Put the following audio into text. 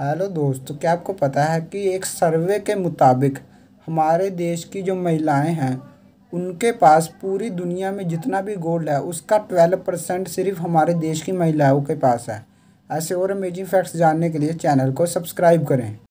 hello दोस्तों क्या आपको पता है कि एक सर्वे के मुताबिक हमारे देश की जो महिलाएं हैं उनके पास पूरी दुनिया में जितना भी गोल्ड है उसका ट्वेल्व परसेंट सिर्फ हमारे देश की महिलाओं के पास है ऐसे और अमेजिंग फैक्ट्स जानने के लिए चैनल को सब्सक्राइब करें